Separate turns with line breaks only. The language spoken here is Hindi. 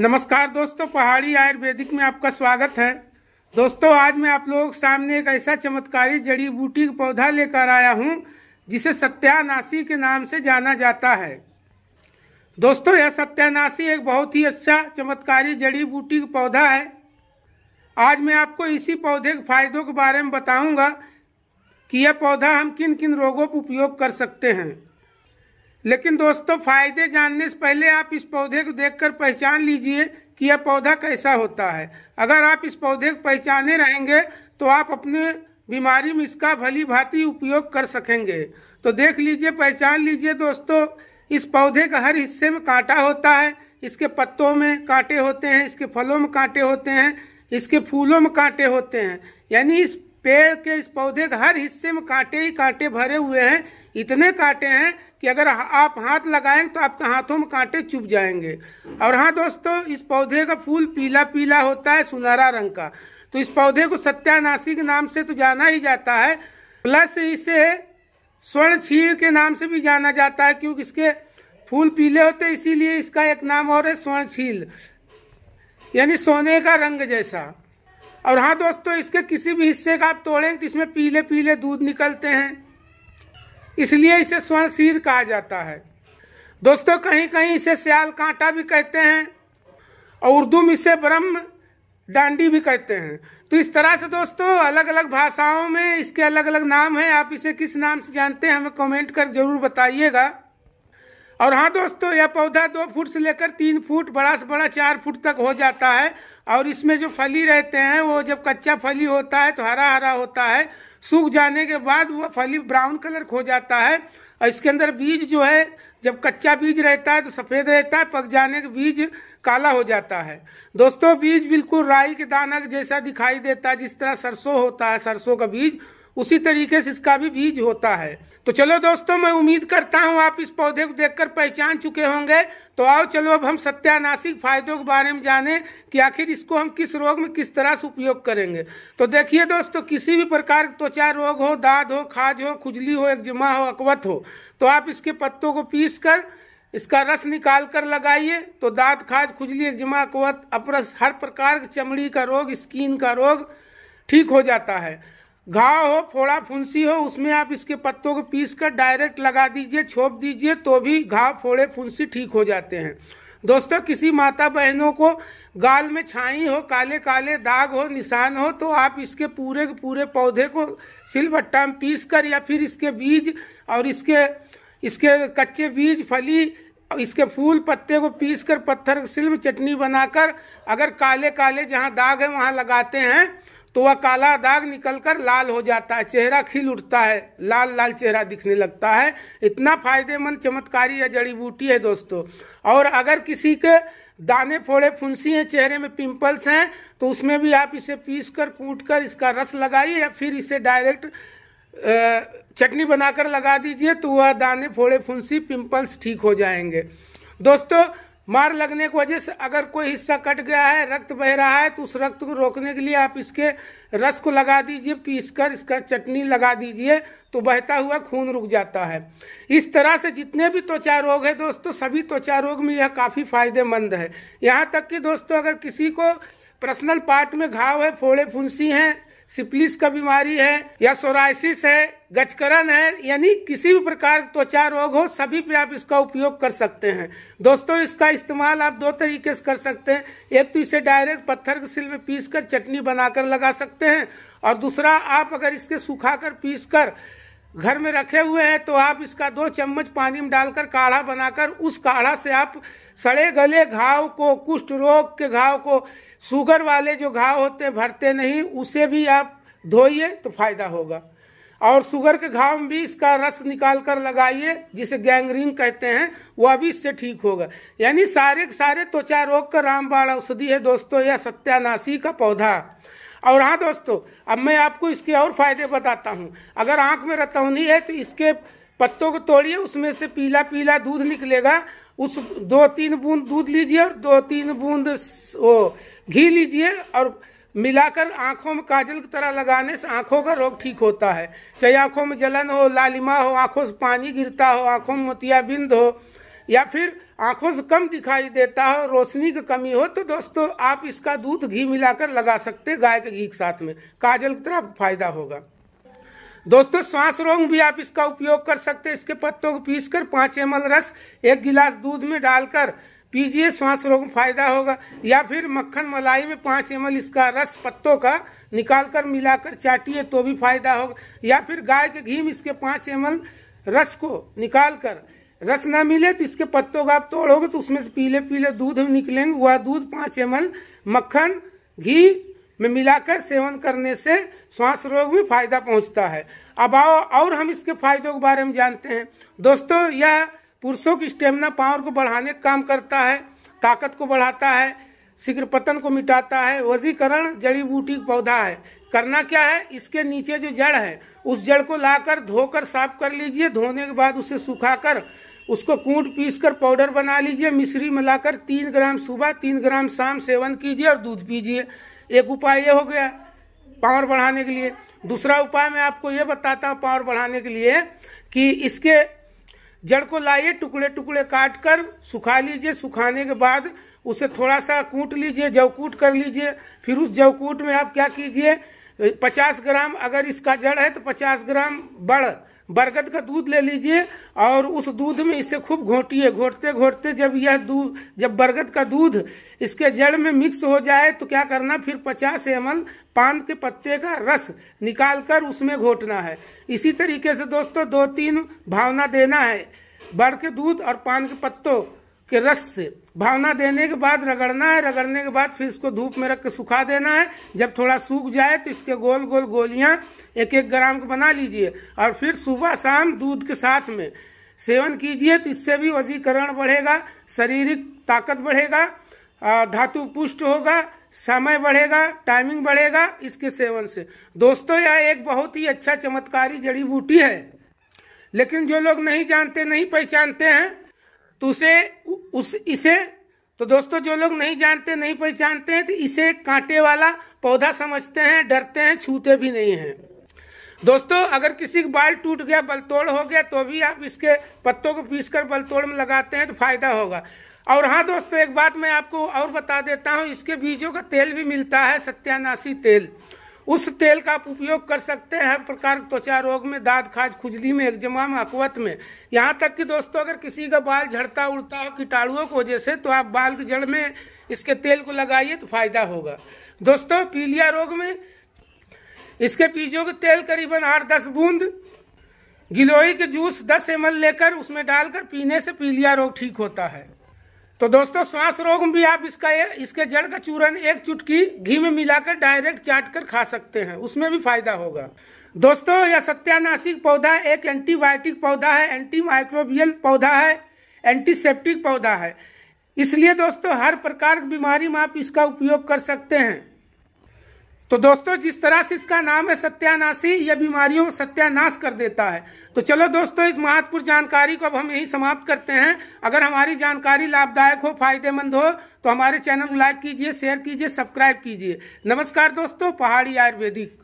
नमस्कार दोस्तों पहाड़ी आयुर्वेदिक में आपका स्वागत है दोस्तों आज मैं आप लोगों के सामने एक ऐसा चमत्कारी जड़ी बूटी पौधा लेकर आया हूं जिसे सत्यानाशी के नाम से जाना जाता है दोस्तों यह सत्यानाशी एक बहुत ही अच्छा चमत्कारी जड़ी बूटी पौधा है आज मैं आपको इसी पौधे के फायदों के बारे में बताऊंगा कि यह पौधा हम किन किन रोगों पर उपयोग कर सकते हैं लेकिन दोस्तों फायदे जानने से पहले आप इस पौधे को देखकर पहचान लीजिए कि यह पौधा कैसा होता है अगर आप इस पौधे को पहचाने रहेंगे तो आप अपने बीमारी में इसका भली भांति उपयोग कर सकेंगे तो देख लीजिए पहचान लीजिए दोस्तों इस पौधे का हर हिस्से में कांटा होता है इसके पत्तों में कांटे होते हैं इसके फलों में कांटे होते हैं इसके फूलों में कांटे होते हैं यानी इस पेड़ के इस पौधे के हर हिस्से में कांटे ही कांटे भरे हुए हैं इतने कांटे हैं कि अगर आप हाथ लगाएंगे तो आपके हाथों में कांटे चुभ जाएंगे और हाँ दोस्तों इस पौधे का फूल पीला पीला होता है सुनहरा रंग का तो इस पौधे को सत्यानाशी के नाम से तो जाना ही जाता है प्लस इसे स्वर्ण छीड़ के नाम से भी जाना जाता है क्योंकि इसके फूल पीले होते इसीलिए इसका एक नाम और है स्वर्ण छील यानी सोने का रंग जैसा और हाँ दोस्तों इसके किसी भी हिस्से का आप तोड़ें तो इसमें पीले पीले दूध निकलते हैं इसलिए इसे स्वर्ण शीर कहा जाता है दोस्तों कहीं कहीं इसे सियाल कांटा भी कहते हैं और उर्दू में इसे ब्रह्म डांडी भी कहते हैं तो इस तरह से दोस्तों अलग अलग भाषाओं में इसके अलग अलग नाम हैं आप इसे किस नाम से जानते हैं हमें कमेंट कर जरूर बताइएगा और हाँ दोस्तों यह पौधा दो फुट से लेकर तीन फुट बड़ा से बड़ा चार फुट तक हो जाता है और इसमें जो फली रहते हैं वो जब कच्चा फली होता है तो हरा हरा होता है सूख जाने के बाद वो फली ब्राउन कलर हो जाता है और इसके अंदर बीज जो है जब कच्चा बीज रहता है तो सफ़ेद रहता है पक जाने के बीज काला हो जाता है दोस्तों बीज बिल्कुल राई के दाना जैसा दिखाई देता है जिस तरह सरसों होता है सरसों का बीज उसी तरीके से इसका भी बीज होता है तो चलो दोस्तों मैं उम्मीद करता हूँ आप इस पौधे को देखकर पहचान चुके होंगे तो आओ चलो अब हम सत्यानाशिक फायदों के बारे में जानें कि आखिर इसको हम किस रोग में किस तरह से उपयोग करेंगे तो देखिए दोस्तों किसी भी प्रकार के त्वचा रोग हो दाद हो खाज हो खुजली हो एक्जिमा हो अकवत हो तो आप इसके पत्तों को पीस कर इसका रस निकाल कर लगाइए तो दाँत खाज खुजली एक्जिमा अकवत अपरस हर प्रकार की चमड़ी का रोग स्किन का रोग ठीक हो जाता है घाव हो फोड़ा फुंसी हो उसमें आप इसके पत्तों को पीस कर डायरेक्ट लगा दीजिए छोप दीजिए तो भी घाव फोड़े फुंसी ठीक हो जाते हैं दोस्तों किसी माता बहनों को गाल में छाई हो काले काले दाग हो निशान हो तो आप इसके पूरे पूरे पौधे को सिलबट्टा में पीस कर या फिर इसके बीज और इसके इसके कच्चे बीज फली इसके फूल पत्ते को पीस कर पत्थर सिल्म चटनी बनाकर अगर काले काले जहाँ दाग है वहाँ लगाते हैं तो वह काला दाग निकलकर लाल हो जाता है चेहरा खिल उठता है लाल लाल चेहरा दिखने लगता है इतना फायदेमंद चमत्कारी या जड़ी बूटी है दोस्तों और अगर किसी के दाने फोड़े फुंसी हैं चेहरे में पिंपल्स हैं तो उसमें भी आप इसे पीस कर कूट कर इसका रस लगाइए या फिर इसे डायरेक्ट चटनी बनाकर लगा दीजिए तो वह दाने फोड़े फुंसी पिंपल्स ठीक हो जाएंगे दोस्तों मार लगने की वजह से अगर कोई हिस्सा कट गया है रक्त बह रहा है तो उस रक्त को रोकने के लिए आप इसके रस को लगा दीजिए पीसकर इसका चटनी लगा दीजिए तो बहता हुआ खून रुक जाता है इस तरह से जितने भी त्वचा रोग है दोस्तों सभी त्वचा रोग में यह काफ़ी फायदेमंद है यहाँ तक कि दोस्तों अगर किसी को पर्सनल पार्ट में घाव है फोड़े फुंसी हैं सिप्लिस का बीमारी है या सोराइसिस है गचकरण है यानी किसी भी प्रकार त्वचा रोग हो सभी पे आप इसका उपयोग कर सकते हैं दोस्तों इसका इस्तेमाल आप दो तरीके से कर सकते हैं एक तो इसे डायरेक्ट पत्थर के सिल में पीस कर चटनी बनाकर लगा सकते हैं और दूसरा आप अगर इसके सुखा कर पीस कर घर में रखे हुए हैं तो आप इसका दो चम्मच पानी में डालकर काढ़ा बनाकर उस काढ़ा से आप सड़े गले घाव को कुष्ठ रोग के घाव को शुगर वाले जो घाव होते हैं भरते नहीं उसे भी आप धोइए तो फायदा होगा और शुगर के घाव में भी इसका रस निकाल कर लगाइए जिसे गैंग्रीन कहते हैं वह भी इससे ठीक होगा यानी सारे के सारे त्वचा रोग का रामबाण औषधि है दोस्तों या सत्यानाशी का पौधा और हाँ दोस्तों अब मैं आपको इसके और फायदे बताता हूँ अगर आंख में रतौनी है तो इसके पत्तों को तोड़िए उसमें से पीला पीला दूध निकलेगा उस दो तीन बूंद दूध लीजिए और दो तीन बूंद वो घी लीजिए और मिलाकर आंखों में काजल की तरह लगाने से आंखों का रोग ठीक होता है चाहे आंखों में जलन हो लालिमा हो आंखों से पानी गिरता हो आंखों में मोतियाबिंद हो या फिर आंखों से कम दिखाई देता हो रोशनी की कमी हो तो दोस्तों आप इसका दूध घी मिलाकर लगा सकते गाय के घी के साथ में काजल की तरह फायदा होगा दोस्तों श्वास रोग भी आप इसका उपयोग कर सकते हैं इसके पत्तों को पीसकर पांच एम रस एक गिलास दूध में डालकर पीजिए श्वास रोग में फायदा होगा या फिर मक्खन मलाई में पांच एम इसका रस पत्तों का निकाल कर मिलाकर चाटिए तो भी फायदा होगा या फिर गाय के घी में इसके पांच एम रस को निकाल कर रस ना मिले तो इसके पत्तों का आप तोड़ोगे तो उसमें से पीले पीले दूध निकलेंगे वह दूध पांच एम मक्खन घी में मिलाकर सेवन करने से श्वास रोग में फायदा पहुंचता है अब आओ और हम इसके फायदों के बारे में जानते हैं दोस्तों यह पुरुषों की स्टेमिना पावर को बढ़ाने का काम करता है ताकत को बढ़ाता है शीघ्र पतन को मिटाता है वजीकरण जड़ी बूटी पौधा है करना क्या है इसके नीचे जो जड़ है उस जड़ को लाकर धोकर साफ कर लीजिए धोने के बाद उसे सुखाकर उसको कूट पीस कर पाउडर बना लीजिए मिश्री मिलाकर तीन ग्राम सुबह तीन ग्राम शाम सेवन कीजिए और दूध पीजिए एक उपाय ये हो गया पावर बढ़ाने के लिए दूसरा उपाय मैं आपको ये बताता हूँ पावर बढ़ाने के लिए कि इसके जड़ को लाइए टुकड़े टुकड़े काट कर सुखा लीजिए सुखाने के बाद उसे थोड़ा सा कूट लीजिए जवकूट कर लीजिए फिर उस जवकूट में आप क्या कीजिए 50 ग्राम अगर इसका जड़ है तो 50 ग्राम बड़ बरगद का दूध ले लीजिए और उस दूध में इसे खूब घोटिए घोटते घोटते जब यह दूध जब बरगद का दूध इसके जड़ में मिक्स हो जाए तो क्या करना फिर पचास एम एल पान के पत्ते का रस निकाल कर उसमें घोटना है इसी तरीके से दोस्तों दो तीन भावना देना है बड़ के दूध और पान के पत्तों के रस से भावना देने के बाद रगड़ना है रगड़ने के बाद फिर इसको धूप में रख के सुखा देना है जब थोड़ा सूख जाए तो इसके गोल गोल गोलियां एक एक ग्राम को बना लीजिए और फिर सुबह शाम दूध के साथ में सेवन कीजिए तो इससे भी वजीकरण बढ़ेगा शारीरिक ताकत बढ़ेगा धातु पुष्ट होगा समय बढ़ेगा टाइमिंग बढ़ेगा इसके सेवन से दोस्तों यह एक बहुत ही अच्छा चमत्कारी जड़ी बूटी है लेकिन जो लोग नहीं जानते नहीं पहचानते हैं तो उसे उस इसे तो दोस्तों जो लोग नहीं जानते नहीं पहचानते हैं तो इसे कांटे वाला पौधा समझते हैं डरते हैं छूते भी नहीं हैं दोस्तों अगर किसी का बाल टूट गया बलतोड़ हो गया तो भी आप इसके पत्तों को पीस कर बलतोड़ में लगाते हैं तो फायदा होगा और हाँ दोस्तों एक बात मैं आपको और बता देता हूँ इसके बीजों का तेल भी मिलता है सत्यानाशी तेल उस तेल का आप उपयोग कर सकते हैं हर प्रकार त्वचा रोग में दाद खाज खुजली में एक्जमा में अकवत में यहाँ तक कि दोस्तों अगर किसी का बाल झड़ता उड़ता हो कीटाणुओं की वजह से तो आप बाल की जड़ में इसके तेल को लगाइए तो फायदा होगा दोस्तों पीलिया रोग में इसके बीजों के तेल करीबन आठ दस बूंद गिलोई के जूस दस एम लेकर उसमें डालकर पीने से पीलिया रोग ठीक होता है तो दोस्तों श्वास रोग में भी आप इसका इसके जड़ का चूरन एक चुटकी घी में मिलाकर डायरेक्ट चाट कर खा सकते हैं उसमें भी फायदा होगा दोस्तों यह सत्यानाशिक पौधा एक एंटीबायोटिक पौधा है एंटी माइक्रोबियल पौधा है एंटीसेप्टिक पौधा है इसलिए दोस्तों हर प्रकार की बीमारी में आप इसका उपयोग कर सकते हैं तो दोस्तों जिस तरह से इसका नाम है सत्यानाशी यह बीमारियों सत्यानाश कर देता है तो चलो दोस्तों इस महत्वपूर्ण जानकारी को अब हम यही समाप्त करते हैं अगर हमारी जानकारी लाभदायक हो फायदेमंद हो तो हमारे चैनल को लाइक कीजिए शेयर कीजिए सब्सक्राइब कीजिए नमस्कार दोस्तों पहाड़ी आयुर्वेदिक